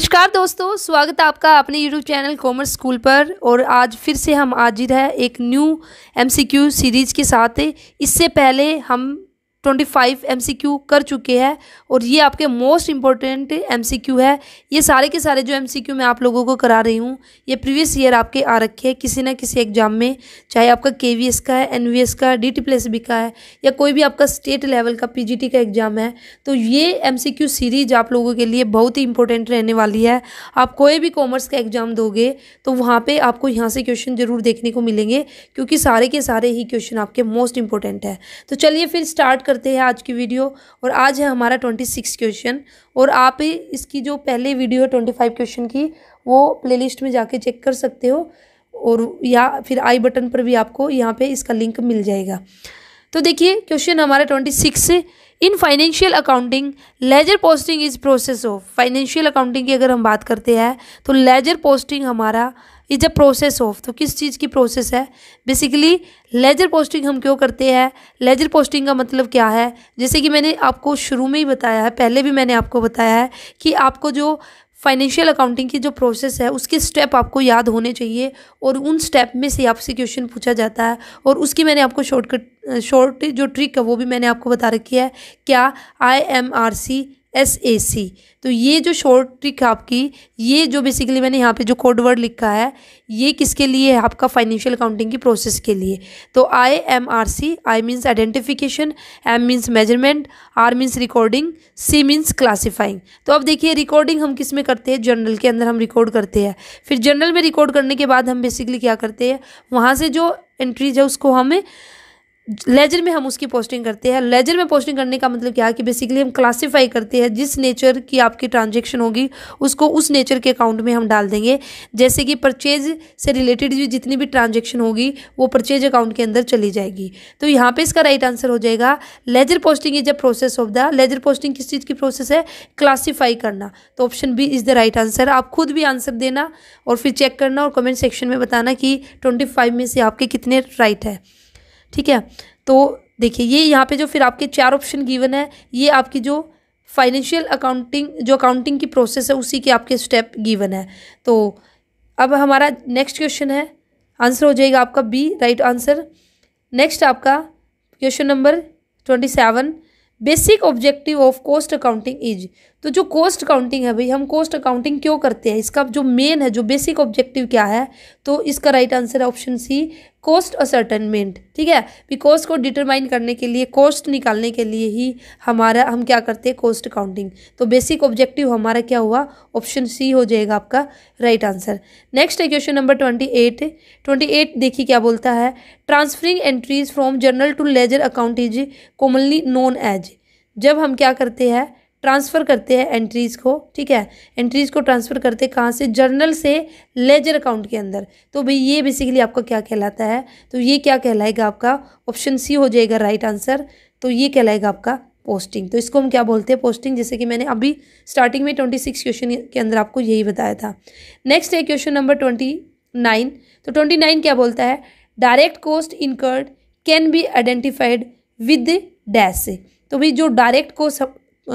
नमस्कार दोस्तों स्वागत है आपका अपने YouTube चैनल कॉमर्स स्कूल पर और आज फिर से हम हाजिर है एक न्यू एमसीक्यू सीरीज़ के साथ इससे पहले हम twenty five M C Q कर चुके हैं और ये आपके most important M C Q है ये सारे के सारे जो एम सी क्यू मैं आप लोगों को करा रही हूँ ये प्रीवियस ईयर आपके आ रखे हैं किसी ना किसी एग्जाम में चाहे आपका के वी एस का है एन वी एस का डी टी प्लस बी का है या कोई भी आपका स्टेट लेवल का पी जी टी का एग्जाम है तो ये एम सी क्यू सीरीज आप लोगों के लिए बहुत ही इंपॉर्टेंट रहने वाली है आप कोई भी कॉमर्स का एग्जाम दोगे तो वहाँ पर आपको यहाँ से क्वेश्चन ज़रूर देखने को मिलेंगे क्योंकि सारे के सारे ही क्वेश्चन आपके मोस्ट इंपॉर्टेंट है तो चलिए फिर स्टार्ट करते हैं आज की वीडियो और आज है हमारा ट्वेंटी सिक्स क्वेश्चन और आप इसकी जो पहले वीडियो है ट्वेंटी फाइव क्वेश्चन की वो प्लेलिस्ट में जाके चेक कर सकते हो और या फिर आई बटन पर भी आपको यहाँ पे इसका लिंक मिल जाएगा तो देखिए क्वेश्चन हमारा twenty six in financial accounting ledger posting is process of financial accounting की अगर हम बात करते हैं तो लेजर पोस्टिंग हमारा इज अ प्रोसेस ऑफ तो किस चीज़ की प्रोसेस है बेसिकली लेजर पोस्टिंग हम क्यों करते हैं लेजर पोस्टिंग का मतलब क्या है जैसे कि मैंने आपको शुरू में ही बताया है पहले भी मैंने आपको बताया है कि आपको जो फाइनेंशियल अकाउंटिंग की जो प्रोसेस है उसके स्टेप आपको याद होने चाहिए और उन स्टेप में से आपसे क्वेश्चन पूछा जाता है और उसकी मैंने आपको शॉर्टकट शॉर्ट जो ट्रिक है वो भी मैंने आपको बता रखी है क्या I M R C S A C तो ये जो शॉर्ट ट्रिक आपकी ये जो बेसिकली मैंने यहाँ पे जो कोड वर्ड लिखा है ये किसके लिए है आपका फाइनेंशियल अकाउंटिंग की प्रोसेस के लिए तो I M R C I means identification M means measurement R means recording C means classifying तो अब देखिए रिकॉर्डिंग हम किस में करते हैं जर्नल के अंदर हम रिकॉर्ड करते हैं फिर जर्नल में रिकॉर्ड करने के बाद हम बेसिकली क्या करते हैं वहाँ से जो एंट्रीज है उसको हमें लेजर में हम उसकी पोस्टिंग करते हैं लेजर में पोस्टिंग करने का मतलब क्या है कि बेसिकली हम क्लासीफाई करते हैं जिस नेचर की आपकी ट्रांजेक्शन होगी उसको उस नेचर के अकाउंट में हम डाल देंगे जैसे कि परचेज से रिलेटेड जितनी भी ट्रांजेक्शन होगी वो परचेज अकाउंट के अंदर चली जाएगी तो यहाँ पर इसका राइट आंसर हो जाएगा ledger posting is a process of the ledger posting किस चीज़ की प्रोसेस है क्लासीफाई करना तो option B is the right answer आप खुद भी आंसर देना और फिर चेक करना और कमेंट सेक्शन में बताना कि ट्वेंटी फाइव में से आपके कितने राइट है ठीक है तो देखिए ये यहाँ पे जो फिर आपके चार ऑप्शन गिवन है ये आपकी जो फाइनेंशियल अकाउंटिंग जो अकाउंटिंग की प्रोसेस है उसी के आपके स्टेप गिवन है तो अब हमारा नेक्स्ट क्वेश्चन है आंसर हो जाएगा आपका बी राइट आंसर नेक्स्ट आपका question number twenty seven basic objective of cost accounting is तो जो कॉस्ट अकाउंटिंग है भाई हम कॉस्ट अकाउंटिंग क्यों करते हैं इसका जो मेन है जो बेसिक ऑब्जेक्टिव क्या है तो इसका right answer option C cost ascertainment ठीक है भी कॉस्ट को डिटरमाइन करने के लिए कॉस्ट निकालने के लिए ही हमारा हम क्या करते हैं कॉस्ट अकाउंटिंग तो बेसिक ऑब्जेक्टिव हमारा क्या हुआ ऑप्शन सी हो जाएगा आपका राइट आंसर नेक्स्ट है question number twenty eight twenty eight देखिए क्या बोलता है transferring entries from journal to ledger account is commonly known as जब हम क्या करते हैं ट्रांसफ़र करते हैं एंट्रीज़ को ठीक है एंट्रीज़ को ट्रांसफ़र करते हैं कहाँ से जर्नल से लेजर अकाउंट के अंदर तो भाई ये बेसिकली आपका क्या कहलाता है तो ये क्या कहलाएगा आपका ऑप्शन सी हो जाएगा राइट आंसर तो ये कहलाएगा आपका पोस्टिंग तो इसको हम क्या बोलते हैं पोस्टिंग जैसे कि मैंने अभी स्टार्टिंग में ट्वेंटी सिक्स क्वेश्चन के अंदर आपको यही बताया था नेक्स्ट है क्वेश्चन नंबर ट्वेंटी नाइन तो ट्वेंटी नाइन क्या बोलता है direct cost incurred can be identified with dash से तो भाई जो डायरेक्ट कॉस्ट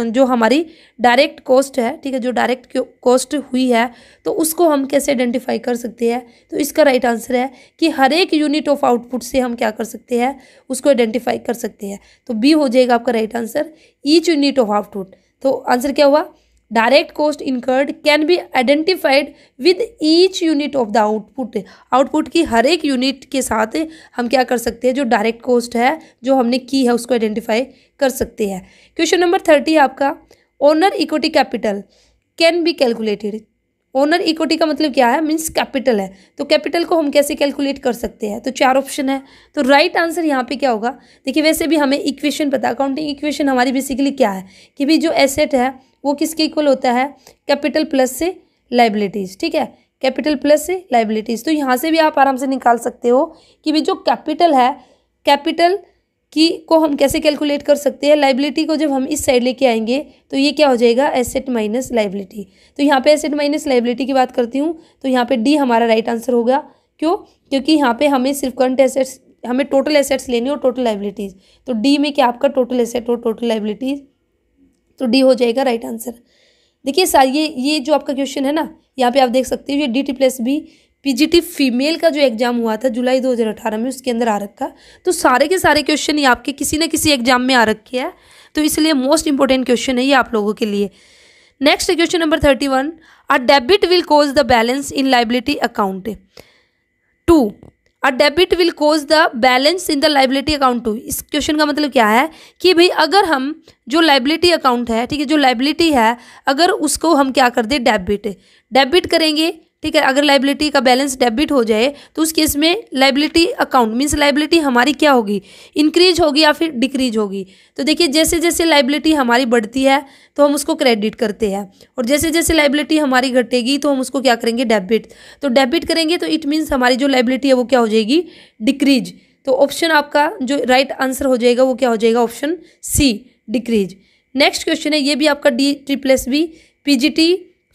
जो हमारी डायरेक्ट कॉस्ट है ठीक है जो डायरेक्ट कॉस्ट हुई है तो उसको हम कैसे आइडेंटिफाई कर सकते हैं तो इसका राइट आंसर है कि हर एक यूनिट ऑफ आउटपुट से हम क्या कर सकते हैं उसको आइडेंटिफाई कर सकते हैं तो बी हो जाएगा आपका right answer each unit of output तो आंसर क्या हुआ direct cost incurred can be identified with each unit of the output output की हर एक यूनिट के साथ हम क्या कर सकते हैं जो डायरेक्ट कॉस्ट है जो हमने की है उसको आइडेंटिफाई कर सकते हैं क्वेश्चन नंबर थर्टी आपका owner equity capital can be calculated owner equity का मतलब क्या है मीन्स कैपिटल है तो कैपिटल को हम कैसे कैलकुलेट कर सकते हैं तो चार ऑप्शन है तो राइट right आंसर यहाँ पे क्या होगा देखिए वैसे भी हमें इक्वेशन पता अकाउंटिंग इक्वेशन हमारी बेसिकली क्या है कि भी जो एसेट है वो किसके इक्वल होता है कैपिटल प्लस से लाइबिलिटीज़ ठीक है कैपिटल प्लस से लाइबिलिटीज़ तो यहाँ से भी आप आराम से निकाल सकते हो कि भी जो कैपिटल है कैपिटल कि को हम कैसे कैलकुलेट कर सकते हैं लाइबिलिटी को जब हम इस साइड लेके आएंगे तो ये क्या हो जाएगा एसेट माइनस लाइबिलिटी तो यहाँ पे एसेट माइनस लाइबिलिटी की बात करती हूँ तो यहाँ पे डी हमारा राइट आंसर होगा क्यों क्योंकि यहाँ पे हमें सिर्फ करंट एसेट्स हमें टोटल एसेट्स लेने और टोटल लाइबिलिटीज़ तो डी में क्या आपका टोटल एसेट और टोटल लाइबिलिटीज़ तो डी हो जाएगा राइट आंसर देखिए सर ये ये जो आपका क्वेश्चन है ना यहाँ पे आप देख सकते हो ये D T plus B P G T female का जो एग्ज़ाम हुआ था जुलाई 2018 में उसके अंदर आ रखा तो सारे के सारे क्वेश्चन ही आपके किसी न किसी एग्जाम में आ रखे हैं तो इसलिए मोस्ट इंपॉर्टेंट क्वेश्चन है ये आप लोगों के लिए next question number thirty one a debit will cause the balance in liability account to a debit will cause the balance in the liability account to इस क्वेश्चन का मतलब क्या है कि भाई अगर हम जो लाइबिलिटी अकाउंट है ठीक है जो लाइबिलिटी है अगर उसको हम क्या कर दें डेबिट डेबिट करेंगे ठीक है अगर लाइबिलिटी का बैलेंस डेबिट हो जाए तो उस केस में लाइबिलिटी अकाउंट मीन्स लाइबिलिटी हमारी क्या होगी इंक्रीज होगी या फिर डिक्रीज होगी तो देखिए जैसे जैसे लाइबिलिटी हमारी बढ़ती है तो हम उसको क्रेडिट करते हैं और जैसे जैसे लाइबिलिटी हमारी घटेगी तो हम उसको क्या करेंगे डेबिट तो डेबिट करेंगे तो इट मीन्स हमारी जो लाइबिलिटी है वो क्या हो जाएगी डिक्रीज तो ऑप्शन आपका जो राइट right आंसर हो जाएगा वो क्या हो जाएगा option C decrease next question है ये भी आपका D triple S B T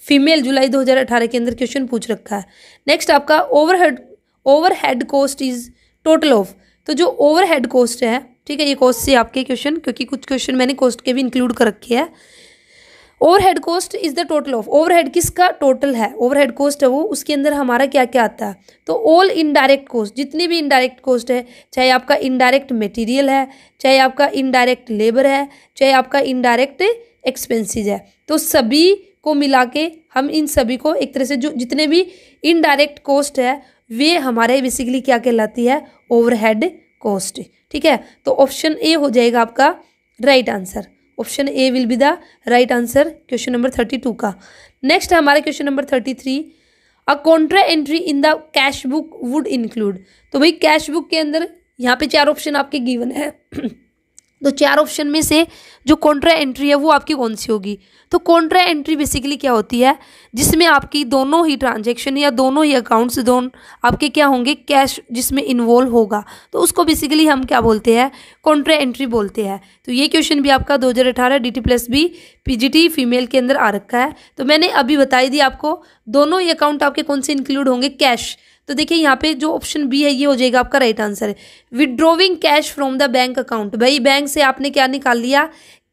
female जुलाई 2018 के अंदर क्वेश्चन पूछ रखा है नेक्स्ट आपका overhead overhead cost is total of तो जो ओवरहेड कॉस्ट है ठीक है ये कॉस्ट से आपके क्वेश्चन क्योंकि कुछ क्वेश्चन मैंने कॉस्ट के भी इंक्लूड कर रखे हैं overhead cost is the total of overhead किसका टोटल है ओवरहेड कॉस्ट है वो उसके अंदर हमारा क्या क्या आता है तो ऑल इनडायरेक्ट कॉस्ट जितनी भी इनडायरेक्ट कॉस्ट है चाहे आपका इनडायरेक्ट मटेरियल है चाहे आपका इनडायरेक्ट लेबर है चाहे आपका इनडायरेक्ट एक्सपेंसिज है तो सभी को मिला के हम इन सभी को एक तरह से जो जितने भी इनडायरेक्ट कॉस्ट है वे हमारे बेसिकली क्या कहलाती है ओवरहेड कॉस्ट ठीक है तो ऑप्शन ए हो जाएगा आपका right answer option A will be the right answer question number thirty two का नेक्स्ट है हमारा question number thirty three a contra entry in the cash book would include तो भाई कैश बुक के अंदर यहाँ पे चार ऑप्शन आपके गिवन है तो चार ऑप्शन में से जो कॉन्ट्रा एंट्री है वो आपकी कौन सी होगी तो कॉन्ट्रा एंट्री बेसिकली क्या होती है जिसमें आपकी दोनों ही ट्रांजेक्शन या दोनों ही अकाउंट्स दोनों आपके क्या होंगे कैश जिसमें इन्वॉल्व होगा तो उसको बेसिकली हम क्या बोलते हैं कॉन्ट्रा एंट्री बोलते हैं तो ये क्वेश्चन भी आपका दो हज़ार अठारह D T plus B P G T female के अंदर आ रखा है तो मैंने अभी बताई दी आपको दोनों ही अकाउंट आपके कौन से इंक्लूड होंगे कैश तो देखिए यहाँ पे जो ऑप्शन बी है ये हो जाएगा आपका राइट आंसर है withdrawing cash from the bank account भाई बैंक से आपने क्या निकाल लिया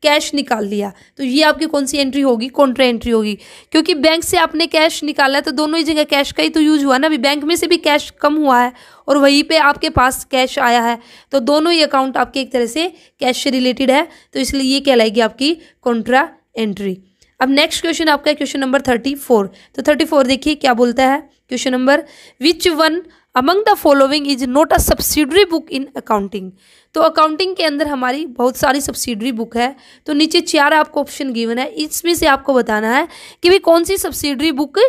कैश निकाल लिया तो ये आपकी कौन सी एंट्री होगी कॉन्ट्रा एंट्री होगी क्योंकि बैंक से आपने कैश निकाला तो दोनों ही जगह कैश का ही तो यूज हुआ ना अभी बैंक में से भी कैश कम हुआ है और वहीं पे आपके पास कैश आया है तो दोनों ही अकाउंट आपके एक तरह से कैश से रिलेटेड है तो इसलिए ये कहलाएगी आपकी कॉन्ट्रा एंट्री अब नेक्स्ट क्वेश्चन आपका क्वेश्चन नंबर थर्टी फोर तो थर्टी फोर देखिए क्या बोलता है question number which one among the following is not a subsidiary book in accounting तो अकाउंटिंग के अंदर हमारी बहुत सारी सब्सिडरी बुक है तो नीचे चार आपको ऑप्शन गिवन है इसमें से आपको बताना है कि भाई कौन सी सब्सिडरी बुक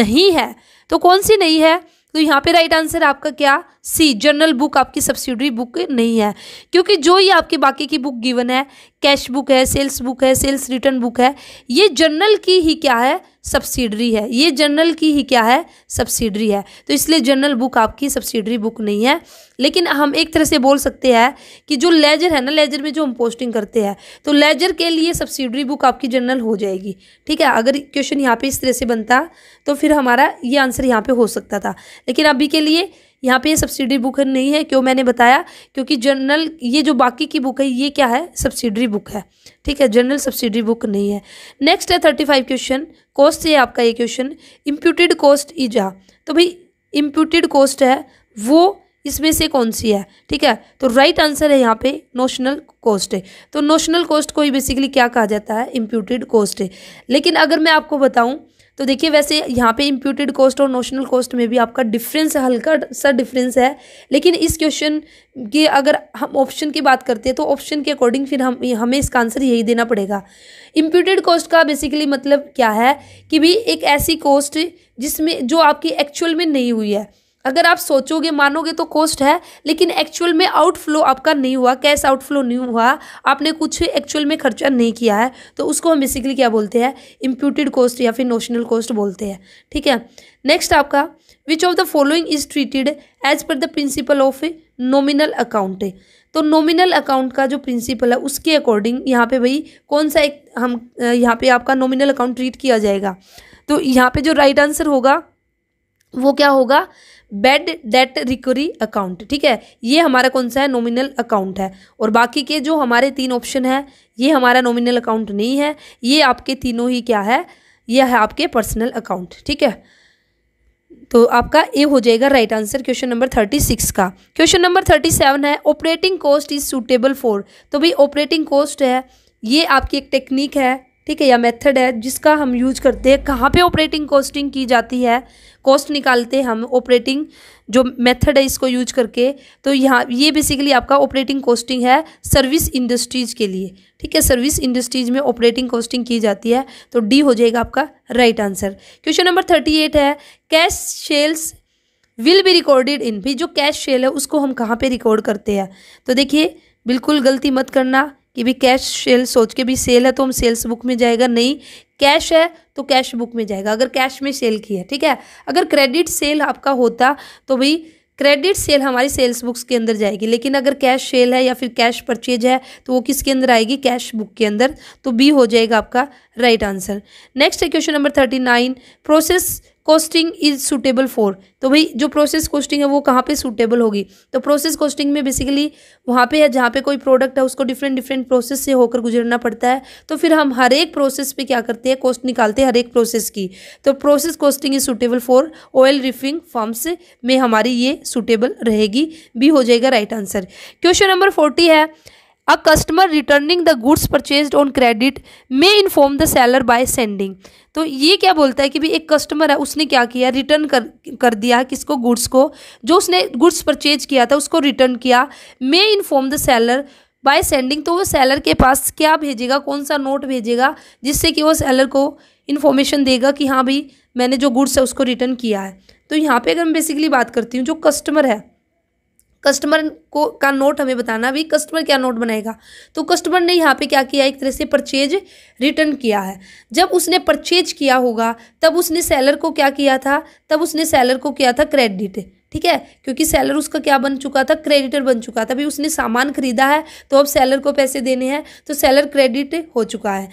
नहीं है तो कौन सी नहीं है तो यहाँ पे राइट आंसर आपका क्या सी जनरल बुक आपकी सब्सिडरी बुक नहीं है क्योंकि जो ये आपकी बाकी की बुक गिवन है कैश बुक है सेल्स बुक है सेल्स रिटर्न बुक है ये जनरल की ही क्या है सब्सिडरी है ये जनरल की ही क्या है सब्सिडरी है तो इसलिए जनरल बुक आपकी सब्सिडरी बुक नहीं है लेकिन हम एक तरह से बोल सकते हैं कि जो लेजर है ना लेजर में जो हम पोस्टिंग करते हैं तो लेजर के लिए सब्सिडरी बुक आपकी जनरल हो जाएगी ठीक है अगर क्वेश्चन यहाँ पे इस तरह से बनता तो फिर हमारा ये आंसर यहाँ पे हो सकता था लेकिन अभी के लिए यहाँ पे ये सब्सिडी बुक नहीं है क्यों मैंने बताया क्योंकि जनरल ये जो बाकी की बुक है ये क्या है सब्सिडी बुक है ठीक है जनरल सब्सिडी बुक नहीं है नेक्स्ट है थर्टी फाइव क्वेश्चन कॉस्ट है आपका ये क्वेश्चन इम्प्यूटेड कॉस्ट इजा तो भाई इम्प्यूटेड कॉस्ट है वो इसमें से कौन सी है ठीक है तो राइट आंसर है यहाँ पे नोशनल कॉस्ट है तो नोशनल कॉस्ट को ही बेसिकली क्या कहा जाता है इम्प्यूटेड कॉस्ट है लेकिन अगर मैं आपको बताऊँ तो देखिए वैसे यहाँ पे इम्प्यूटेड कॉस्ट और नोशनल कॉस्ट में भी आपका डिफरेंस हल्का सा डिफरेंस है लेकिन इस क्वेश्चन की अगर हम ऑप्शन की बात करते हैं तो ऑप्शन के अकॉर्डिंग फिर हम हमें इसका आंसर यही देना पड़ेगा इम्प्यूटेड कॉस्ट का बेसिकली मतलब क्या है कि भी एक ऐसी कॉस्ट जिसमें जो आपकी एक्चुअल में नहीं हुई है अगर आप सोचोगे मानोगे तो कॉस्ट है लेकिन एक्चुअल में आउटफ्लो आपका नहीं हुआ कैश आउटफ्लो नहीं हुआ आपने कुछ एक्चुअल में खर्चा नहीं किया है तो उसको हम बेसिकली क्या बोलते हैं इम्प्यूटेड कॉस्ट या फिर नोशनल कॉस्ट बोलते हैं ठीक है नेक्स्ट आपका which of the following is treated as per the principle of nominal account तो नॉमिनल अकाउंट का जो प्रिंसिपल है उसके अकॉर्डिंग यहाँ पे भाई कौन सा एक हम यहाँ पे आपका नॉमिनल अकाउंट ट्रीट किया जाएगा तो यहाँ पे जो राइट right आंसर होगा वो क्या होगा बेड डेट रिकवरी अकाउंट ठीक है ये हमारा कौन सा है नॉमिनल अकाउंट है और बाकी के जो हमारे तीन ऑप्शन है ये हमारा नॉमिनल अकाउंट नहीं है ये आपके तीनों ही क्या है ये है आपके पर्सनल अकाउंट ठीक है तो आपका ए हो जाएगा right answer question number thirty six का क्वेश्चन नंबर थर्टी सेवन है operating cost is suitable for तो भाई ऑपरेटिंग कॉस्ट है ये आपकी एक टेक्निक है ठीक है या मेथड है जिसका हम यूज करते हैं कहाँ पे ऑपरेटिंग कॉस्टिंग की जाती है कॉस्ट निकालते हैं हम ऑपरेटिंग जो मेथड है इसको यूज करके तो यहाँ ये बेसिकली आपका ऑपरेटिंग कॉस्टिंग है सर्विस इंडस्ट्रीज के लिए ठीक है सर्विस इंडस्ट्रीज में ऑपरेटिंग कॉस्टिंग की जाती है तो डी हो जाएगा आपका right answer question number thirty eight है cash sales will be recorded in भी जो कैश सेल है उसको हम कहाँ पे रिकॉर्ड करते हैं तो देखिए बिल्कुल गलती मत करना कि भी कैश सेल सोच के भी सेल है तो हम सेल्स बुक में जाएगा नहीं कैश है तो कैश बुक में जाएगा अगर कैश में सेल की है ठीक है अगर क्रेडिट सेल आपका होता तो भाई क्रेडिट सेल हमारी सेल्स बुक्स के अंदर जाएगी लेकिन अगर कैश सेल है या फिर कैश परचेज है तो वो किसके अंदर आएगी कैश बुक के अंदर तो बी हो जाएगा आपका राइट आंसर नेक्स्ट है question number thirty nine process costing is suitable for तो भाई जो प्रोसेस कॉस्टिंग है वो कहाँ पे सूटेबल होगी तो प्रोसेस कॉस्टिंग में बेसिकली वहाँ पे है जहाँ पे कोई प्रोडक्ट है उसको डिफरेंट डिफरेंट प्रोसेस से होकर गुजरना पड़ता है तो फिर हम हर एक प्रोसेस पे क्या करते हैं कॉस्ट निकालते हैं हर एक प्रोसेस की तो process costing is suitable for oil refining firms में हमारी ये सूटेबल रहेगी भी हो जाएगा right answer question number forty है a customer returning the goods purchase on credit may inform the seller by sending तो ये क्या बोलता है कि भी एक कस्टमर है उसने क्या किया रिटर्न कर कर दिया किसको गुड्स को जो उसने गुड्स परचेज किया था उसको रिटर्न किया may inform the seller by sending तो वो सेलर के पास क्या भेजेगा कौन सा नोट भेजेगा जिससे कि वो सेलर को इन्फॉर्मेशन देगा कि हाँ भाई मैंने जो गुड्स है उसको रिटर्न किया है तो यहाँ पे अगर मैं बेसिकली बात करती हूँ जो कस्टमर है कस्टमर को का नोट हमें बताना भी कस्टमर क्या नोट बनाएगा तो कस्टमर ने यहाँ पे क्या किया एक तरह से परचेज रिटर्न किया है जब उसने परचेज किया होगा तब उसने सेलर को क्या किया था तब उसने सेलर को किया था क्रेडिट ठीक है क्योंकि सेलर उसका क्या बन चुका था क्रेडिटर बन चुका था अभी उसने सामान खरीदा है तो अब सेलर को पैसे देने हैं तो सेलर क्रेडिट हो चुका है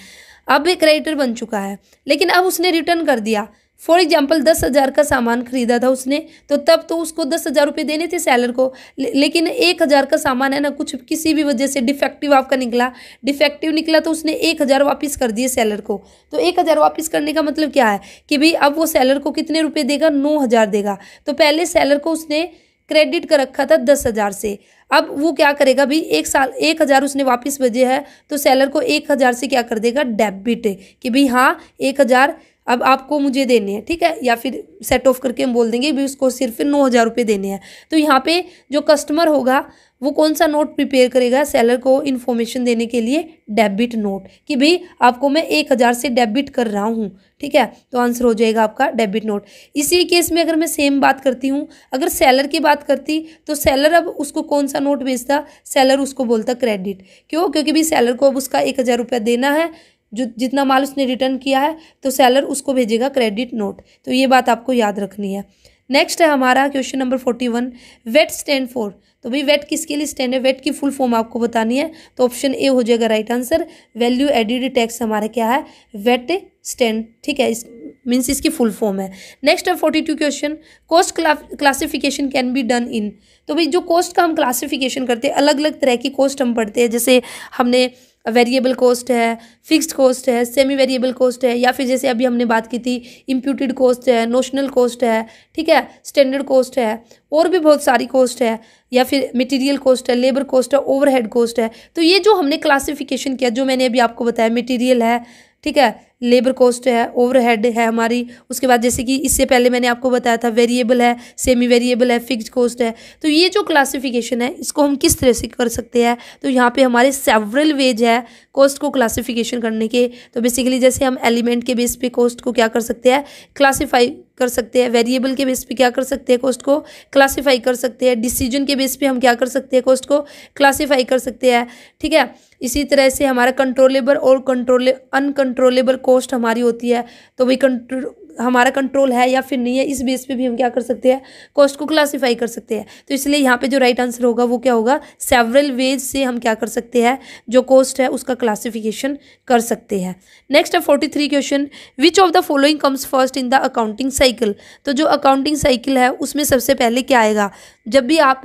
अब क्रेडिटर बन चुका है लेकिन अब उसने रिटर्न कर दिया फॉर एग्जाम्पल दस हज़ार का सामान खरीदा था उसने तो तब तो उसको दस हज़ार रुपये देने थे सैलर को ले, लेकिन एक हज़ार का सामान है ना कुछ किसी भी वजह से डिफेक्टिव आपका निकला डिफेक्टिव निकला तो उसने एक हज़ार वापस कर दिए सैलर को तो एक हज़ार वापस करने का मतलब क्या है कि भाई अब वो सैलर को कितने रुपये देगा नौ हज़ार देगा तो पहले सैलर को उसने क्रेडिट कर रखा था दस हज़ार से अब वो क्या करेगा भाई एक साल एक हज़ार उसने वापस भेजे है तो सैलर को एक हज़ार से क्या कर देगा डेबिट कि भाई हाँ एक हज़ार अब आपको मुझे देने हैं ठीक है या फिर सेट ऑफ करके हम बोल देंगे भी उसको सिर्फ नौ हज़ार रुपये देने हैं तो यहाँ पे जो कस्टमर होगा वो कौन सा नोट प्रिपेयर करेगा सेलर को इन्फॉर्मेशन देने के लिए डेबिट नोट कि भाई आपको मैं एक हज़ार से डेबिट कर रहा हूँ ठीक है तो आंसर हो जाएगा आपका डेबिट नोट इसी केस में अगर मैं सेम बात करती हूँ अगर सेलर की बात करती तो सेलर अब उसको कौन सा नोट भेजता सेलर उसको बोलता क्रेडिट क्यों क्योंकि भाई सेलर को अब उसका एक हज़ार रुपया देना है जो जितना माल उसने रिटर्न किया है तो सेलर उसको भेजेगा क्रेडिट नोट तो ये बात आपको याद रखनी है नेक्स्ट है हमारा question number forty one VAT stand for तो भाई वेट किसके लिए स्टैंड है वेट की फुल फॉर्म आपको बतानी है तो ऑप्शन ए हो जाएगा right answer value added tax हमारा क्या है वेट स्टैंड ठीक है इस मीन्स इसकी फुल फॉर्म है नेक्स्ट है forty two question cost classification can be done in तो भाई जो कॉस्ट का हम क्लासिफिकेशन करते हैं अलग अलग तरह की कॉस्ट हम पढ़ते हैं जैसे हमने वेरिएबल कॉस्ट है फिक्स्ड कॉस्ट है सेमी वेरिएबल कॉस्ट है या फिर जैसे अभी हमने बात की थी इम्प्यूटेड कॉस्ट है नोशनल कॉस्ट है ठीक है स्टैंडर्ड कॉस्ट है और भी बहुत सारी कॉस्ट है या फिर मटेरियल कॉस्ट है लेबर कॉस्ट है ओवरहेड कॉस्ट है तो ये जो हमने क्लासिफिकेशन किया जो मैंने अभी आपको बताया मटेरियल है ठीक है लेबर कॉस्ट है ओवरहेड है हमारी उसके बाद जैसे कि इससे पहले मैंने आपको बताया था वेरिएबल है सेमी वेरिएबल है फिक्स कॉस्ट है तो ये जो क्लासिफिकेशन है इसको हम किस तरह से कर सकते हैं तो यहाँ पे हमारे सेवरल वेज है कॉस्ट को क्लासिफिकेशन करने के तो बेसिकली जैसे हम एलिमेंट के बेस पे कॉस्ट को क्या कर सकते हैं क्लासीफाई कर सकते हैं वेरिएबल के बेस पे क्या कर सकते हैं कॉस्ट को क्लासीफाई कर सकते हैं डिसीजन के बेस पे हम क्या कर सकते हैं कॉस्ट को क्लासीफाई कर सकते हैं ठीक है इसी तरह से हमारा कंट्रोलेबल और कंट्रोले अनकंट्रोलेबल को कॉस्ट हमारी होती है तो वही कंट्रोल हमारा कंट्रोल है या फिर नहीं है इस बेस पे भी हम क्या कर सकते हैं कॉस्ट को क्लासिफाई कर सकते हैं तो इसलिए यहाँ पे जो राइट आंसर होगा वो क्या होगा सेवरल वेज से हम क्या कर सकते हैं जो कॉस्ट है उसका क्लासिफिकेशन कर सकते हैं नेक्स्ट है forty three question which of the following comes first in the accounting cycle तो जो अकाउंटिंग साइकिल है उसमें सबसे पहले क्या आएगा जब भी आप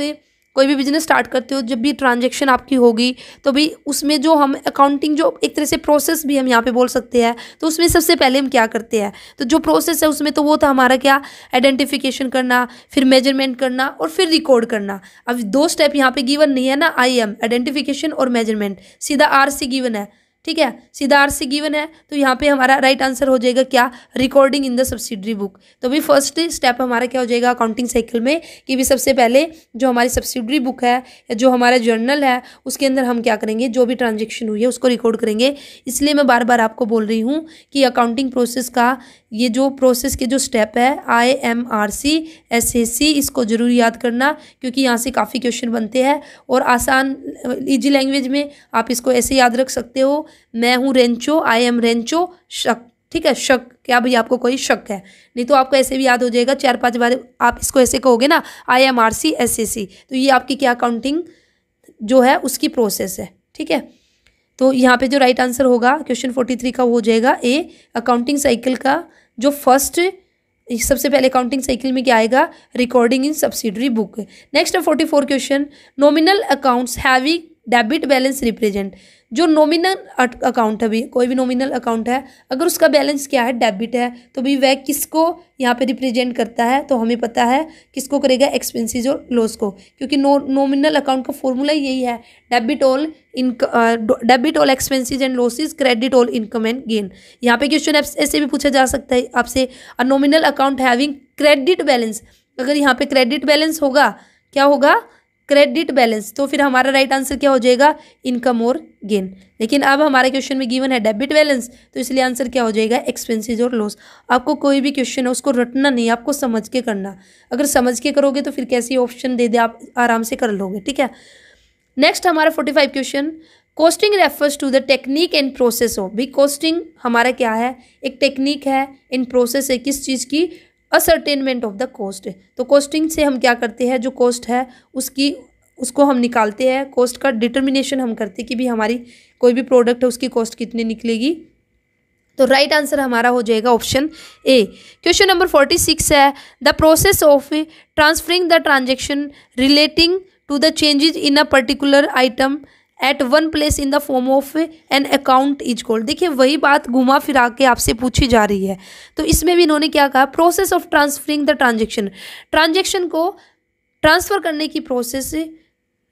कोई भी बिजनेस स्टार्ट करते हो जब भी ट्रांजेक्शन आपकी होगी तो भी उसमें जो हम अकाउंटिंग जो एक तरह से प्रोसेस भी हम यहाँ पे बोल सकते हैं तो उसमें सबसे पहले हम क्या करते हैं तो जो प्रोसेस है उसमें तो वो था हमारा क्या आइडेंटिफिकेशन करना फिर मेजरमेंट करना और फिर रिकॉर्ड करना अब दो स्टेप यहाँ पे गिवन नहीं है ना आई एम आइडेंटिफिकेशन और मेजरमेंट सीधा आर सी गिवन है ठीक है सीधा आर से गिवन है तो यहाँ पे हमारा राइट आंसर हो जाएगा क्या recording in the subsidiary book तो भी फर्स्ट स्टेप हमारा क्या हो जाएगा अकाउंटिंग साइकिल में कि भी सबसे पहले जो हमारी सब्सिडरी बुक है या जो हमारा जर्नल है उसके अंदर हम क्या करेंगे जो भी ट्रांजेक्शन हुई है उसको रिकॉर्ड करेंगे इसलिए मैं बार बार आपको बोल रही हूँ कि अकाउंटिंग प्रोसेस का ये जो प्रोसेस के जो स्टेप है I M R C S A C इसको जरूर याद करना क्योंकि यहाँ से काफ़ी क्वेश्चन बनते हैं और आसान ईजी लैंग्वेज में आप इसको ऐसे याद रख सकते हो मैं हूँ रेंचो आई एम रेंचो शक ठीक है शक क्या भाई आपको कोई शक है नहीं तो आपको ऐसे भी याद हो जाएगा चार पांच बार आप इसको ऐसे कहोगे ना I M R C S A C तो ये आपकी क्या काउंटिंग जो है उसकी प्रोसेस है ठीक है तो यहाँ पे जो राइट आंसर होगा क्वेश्चन फोर्टी थ्री का हो जाएगा ए अकाउंटिंग साइकिल का जो फर्स्ट सबसे पहले अकाउंटिंग साइकिल में क्या आएगा recording in subsidiary book next forty four question nominal accounts having debit balance represent जो नॉमिनल अकाउंट है भैया कोई भी नॉमिनल अकाउंट है अगर उसका बैलेंस क्या है डेबिट है तो भी वह किसको यहाँ पे रिप्रेजेंट करता है तो हमें पता है किसको करेगा एक्सपेंसेस और लॉस को क्योंकि नो नॉमिनल अकाउंट का फॉर्मूला यही है debit all income debit all expenses and losses credit all income and gain यहाँ पे क्वेश्चन ऐसे भी पूछा जा सकता है आपसे a nominal account having credit balance अगर यहाँ पे क्रेडिट बैलेंस होगा क्या होगा क्रेडिट बैलेंस तो फिर हमारा राइट आंसर क्या हो जाएगा इनकम और गेन लेकिन अब हमारे क्वेश्चन में गिवन है डेबिट बैलेंस तो इसलिए आंसर क्या हो जाएगा एक्सपेंसेस और लॉस आपको कोई भी क्वेश्चन है उसको रटना नहीं आपको समझ के करना अगर समझ के करोगे तो फिर कैसी ऑप्शन दे दे आप आराम से कर लोगे ठीक है नेक्स्ट हमारा forty five question costing refers to the technique and process of भी कॉस्टिंग हमारा क्या है एक टेक्निक है इन प्रोसेस है किस चीज़ की असरटेनमेंट ऑफ द कॉस्ट तो कॉस्टिंग से हम क्या करते हैं जो कॉस्ट है उसकी उसको हम निकालते हैं कॉस्ट का डिटर्मिनेशन हम करते हैं कि भी हमारी कोई भी प्रोडक्ट है उसकी कॉस्ट कितनी निकलेगी तो राइट right आंसर हमारा हो जाएगा option A question number forty six है the process of transferring the transaction relating to the changes in a particular item at one place in the form of an account is called देखिए वही बात घुमा फिरा के आपसे पूछी जा रही है तो इसमें भी इन्होंने क्या कहा process of transferring the transaction transaction को ट्रांसफ़र करने की process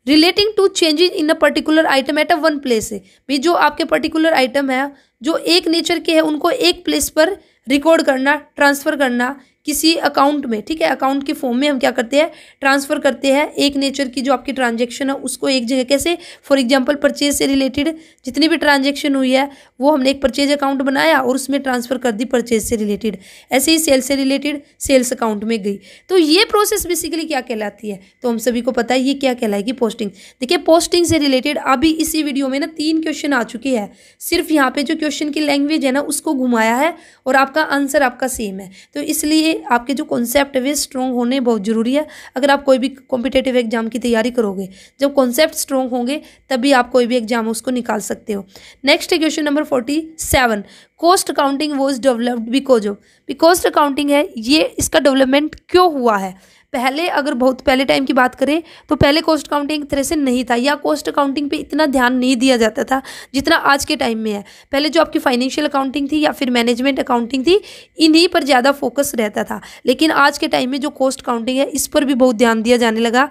relating to changes in a particular item at a one place भी जो आपके पर्टिकुलर आइटम है जो एक नेचर के हैं उनको एक प्लेस पर रिकॉर्ड करना ट्रांसफ़र करना किसी अकाउंट में ठीक है अकाउंट के फॉर्म में हम क्या करते हैं ट्रांसफ़र करते हैं एक नेचर की जो आपकी ट्रांजेक्शन है उसको एक जगह कैसे फॉर एग्जाम्पल परचेज से रिलेटेड जितनी भी ट्रांजेक्शन हुई है वो हमने एक परचेज अकाउंट बनाया और उसमें ट्रांसफ़र कर दी परचेज से रिलेटेड ऐसे ही सेल्स से रिलेटेड सेल्स अकाउंट में गई तो ये प्रोसेस बेसिकली क्या कहलाती है तो हम सभी को पता है ये क्या कहलाएगी पोस्टिंग देखिए पोस्टिंग से रिलेटेड अभी इसी वीडियो में ना तीन क्वेश्चन आ चुके हैं सिर्फ यहाँ पे जो क्वेश्चन की लैंग्वेज है ना उसको घुमाया है और आपका आंसर आपका सेम है तो इसलिए आपके जो कॉन्सेप्ट है वे स्ट्रॉन्ग होने बहुत ज़रूरी है अगर आप कोई भी कॉम्पिटेटिव एग्जाम की तैयारी करोगे जब कॉन्सेप्ट स्ट्रॉन्ग होंगे तभी आप कोई भी एग्जाम उसको निकाल सकते हो नेक्स्ट है question number forty seven cost accounting was developed because of because accounting है ये इसका डेवलपमेंट क्यों हुआ है पहले अगर बहुत पहले टाइम की बात करें तो पहले कॉस्ट अकाउंटिंग एक तरह से नहीं था या कॉस्ट अकाउंटिंग पे इतना ध्यान नहीं दिया जाता था जितना आज के टाइम में है पहले जो आपकी फाइनेंशियल अकाउंटिंग थी या फिर मैनेजमेंट अकाउंटिंग थी इन्हीं पर ज़्यादा फोकस रहता था लेकिन आज के टाइम में जो कॉस्ट अकाउंटिंग है इस पर भी बहुत ध्यान दिया जाने लगा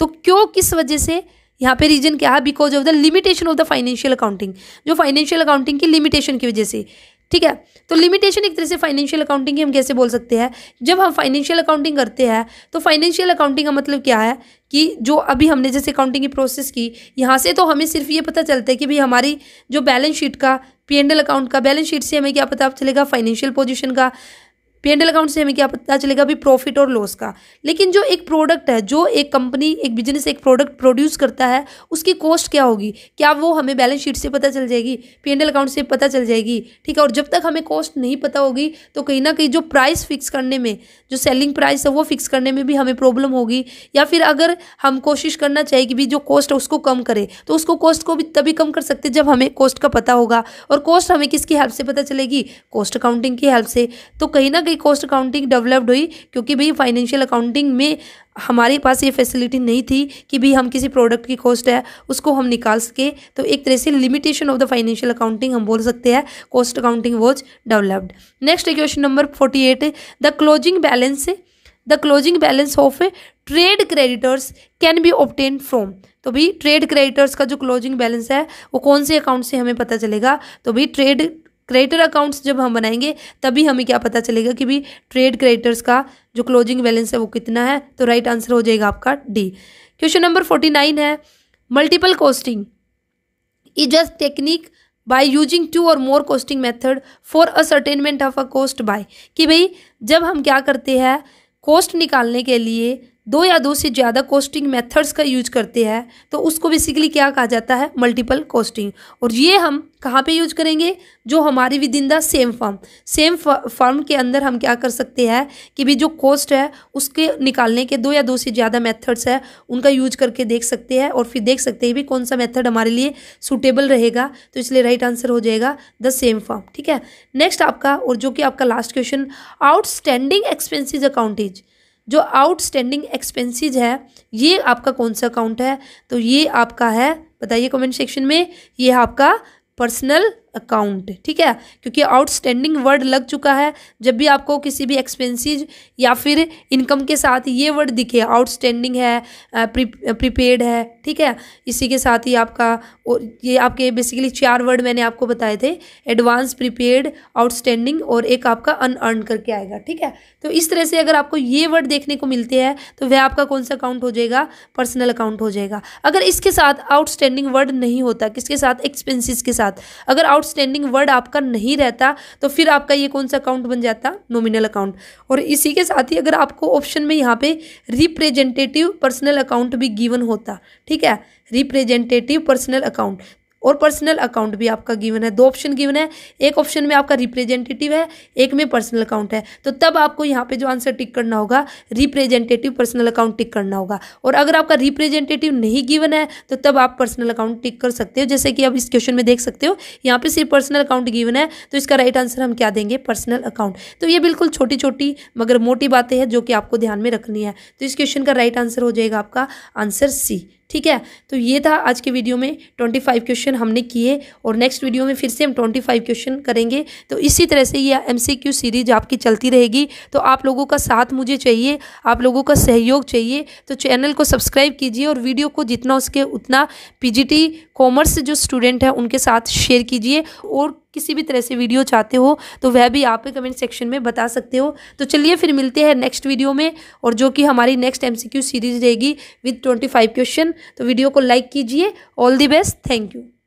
तो क्यों किस वजह से यहाँ पे रीजन क्या है because of the limitation of the financial accounting जो फाइनेंशियल अकाउंटिंग की लिमिटेशन की वजह से ठीक है तो लिमिटेशन एक तरह से फाइनेंशियल अकाउंटिंग की हम कैसे बोल सकते हैं जब हम फाइनेंशियल अकाउंटिंग करते हैं तो फाइनेंशियल अकाउंटिंग का मतलब क्या है कि जो अभी हमने जैसे अकाउंटिंग की प्रोसेस की यहाँ से तो हमें सिर्फ ये पता चलता है कि भाई हमारी जो बैलेंस शीट का पी एंड एल अकाउंट का बैलेंस शीट से हमें क्या पता चलेगा फाइनेंशियल पोजिशन का पी एंड एल अकाउंट से हमें क्या पता चलेगा अभी प्रॉफिट और लॉस का लेकिन जो एक प्रोडक्ट है जो एक कंपनी एक बिजनेस एक प्रोडक्ट प्रोड्यूस करता है उसकी कॉस्ट क्या होगी क्या वो हमें बैलेंस शीट से पता चल जाएगी पी एंड एल अकाउंट से पता चल जाएगी ठीक है और जब तक हमें कॉस्ट नहीं पता होगी तो कहीं ना कहीं जो प्राइस फिक्स करने में जो सेलिंग प्राइस है वो फिक्स करने में भी हमें प्रॉब्लम होगी या फिर अगर हम कोशिश करना चाहिए कि भी जो कॉस्ट है उसको कम करें तो उसको कॉस्ट को भी तभी कम कर सकते जब हमें कॉस्ट का पता होगा और कॉस्ट हमें किसकी हेल्प से पता चलेगी कॉस्ट अकाउंटिंग की हेल्प से तो कहीं ना रिसेंटली कॉस्ट अकाउंटिंग डेवलप्ड हुई क्योंकि भाई फाइनेंशियल अकाउंटिंग में हमारे पास ये फैसिलिटी नहीं थी कि भी हम किसी प्रोडक्ट की कॉस्ट है उसको हम निकाल सके तो एक तरह से limitation of the financial accounting हम बोल सकते हैं cost accounting was developed next question number forty eight the closing balance the closing balance of trade creditors can be obtained from तो भी ट्रेड क्रेडिटर्स का जो क्लोजिंग बैलेंस है वो कौन से अकाउंट से हमें पता चलेगा तो भाई ट्रेड क्रेडिटर अकाउंट्स जब हम बनाएंगे तभी हमें क्या पता चलेगा कि भी ट्रेड क्रेडिटर्स का जो क्लोजिंग बैलेंस है वो कितना है तो राइट आंसर हो जाएगा आपका D question number forty nine है multiple costing is a technique by using two और more costing method for ascertainment of a cost by कि भाई जब हम क्या करते हैं कॉस्ट निकालने के लिए दो या दो से ज़्यादा कॉस्टिंग मेथड्स का यूज करते हैं तो उसको बेसिकली क्या कहा जाता है मल्टीपल कॉस्टिंग और ये हम कहाँ पे यूज करेंगे जो हमारी within the same firm same firm के अंदर हम क्या कर सकते हैं कि भी जो कॉस्ट है उसके निकालने के दो या दो से ज़्यादा मेथड्स है उनका यूज करके देख सकते हैं और फिर देख सकते हैं भी कौन सा मेथड हमारे लिए सूटेबल रहेगा तो इसलिए राइट आंसर हो जाएगा द सेम फॉर्म ठीक है नेक्स्ट आपका और जो कि आपका last question outstanding expenses accounts जो आउटस्टैंडिंग एक्सपेंसेस है ये आपका कौन सा अकाउंट है तो ये आपका है बताइए कमेंट सेक्शन में ये आपका पर्सनल अकाउंट ठीक है क्योंकि आउटस्टैंडिंग वर्ड लग चुका है जब भी आपको किसी भी एक्सपेंसिज या फिर इनकम के साथ ये वर्ड दिखे आउटस्टैंडिंग है प्रीपेड है ठीक है इसी के साथ ही आपका और ये आपके बेसिकली चार वर्ड मैंने आपको बताए थे एडवांस प्रीपेड आउटस्टैंडिंग और एक आपका अनअर्न करके आएगा ठीक है तो इस तरह से अगर आपको ये वर्ड देखने को मिलते हैं तो वह आपका कौन सा अकाउंट हो जाएगा पर्सनल अकाउंट हो जाएगा अगर इसके साथ आउटस्टैंडिंग वर्ड नहीं होता किसके साथ एक्सपेंसिस के साथ अगर आउटस्टैंडिंग वर्ड आपका नहीं रहता तो फिर आपका ये कौन सा अकाउंट बन जाता नोमिनल अकाउंट और इसी के साथ ही अगर आपको ऑप्शन में यहाँ पे रिप्रेजेंटेटिव पर्सनल अकाउंट भी गिवन होता ठीक है रिप्रेजेंटेटिव पर्सनल अकाउंट और पर्सनल अकाउंट भी आपका गिवन है दो ऑप्शन गिवन है एक ऑप्शन में आपका रिप्रेजेंटेटिव है एक में पर्सनल अकाउंट है तो तब आपको यहाँ पे जो आंसर टिक करना होगा रिप्रेजेंटेटिव पर्सनल अकाउंट टिक करना होगा और अगर आपका रिप्रेजेंटेटिव नहीं गिवन है तो तब आप पर्सनल अकाउंट टिक कर सकते हो जैसे कि आप इस क्वेश्चन में देख सकते हो यहाँ पर सिर्फ पर्सनल अकाउंट गिवन है तो इसका राइट आंसर हम क्या देंगे पर्सनल अकाउंट तो ये बिल्कुल छोटी छोटी मगर मोटी बातें हैं जो कि आपको ध्यान में रखनी है तो इस क्वेश्चन का राइट आंसर हो जाएगा आपका आंसर सी ठीक है तो ये था आज के वीडियो में ट्वेंटी फाइव क्वेश्चन हमने किए और नेक्स्ट वीडियो में फिर से हम ट्वेंटी फाइव क्वेश्चन करेंगे तो इसी तरह से ये एम सी क्यू सीरीज आपकी चलती रहेगी तो आप लोगों का साथ मुझे चाहिए आप लोगों का सहयोग चाहिए तो चैनल को सब्सक्राइब कीजिए और वीडियो को जितना उसके उतना पी जी टी कॉमर्स जो स्टूडेंट हैं उनके साथ शेयर कीजिए और किसी भी तरह से वीडियो चाहते हो तो वह भी आप कमेंट सेक्शन में बता सकते हो तो चलिए फिर मिलते हैं नेक्स्ट वीडियो में और जो कि हमारी नेक्स्ट एमसीक्यू सीरीज रहेगी विद ट्वेंटी फाइव क्वेश्चन तो वीडियो को लाइक कीजिए all the best thank you